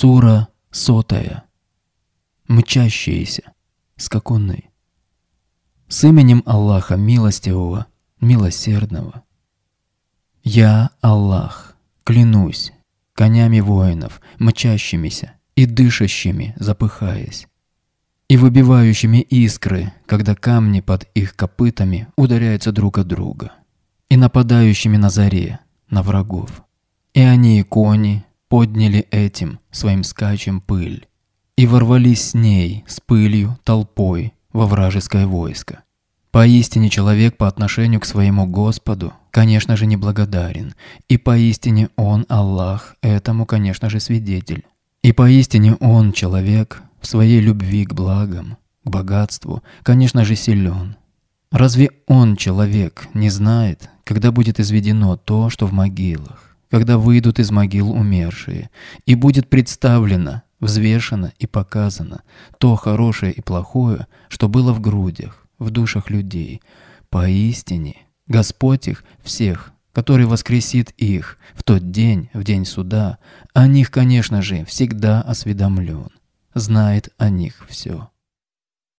Сура сотая. Мчащиеся. Скакуны. С именем Аллаха Милостивого, Милосердного. Я, Аллах, клянусь конями воинов, мчащимися и дышащими, запыхаясь, и выбивающими искры, когда камни под их копытами ударяются друг от друга, и нападающими на заре, на врагов. И они, кони, подняли этим, своим скачем, пыль и ворвались с ней, с пылью, толпой, во вражеское войско. Поистине человек по отношению к своему Господу, конечно же, неблагодарен, и поистине он, Аллах, этому, конечно же, свидетель. И поистине он, человек, в своей любви к благам, к богатству, конечно же, силен. Разве он, человек, не знает, когда будет изведено то, что в могилах? когда выйдут из могил умершие, и будет представлено, взвешено и показано то хорошее и плохое, что было в грудях, в душах людей. Поистине, Господь их всех, который воскресит их в тот день, в день суда, о них, конечно же, всегда осведомлен, знает о них все.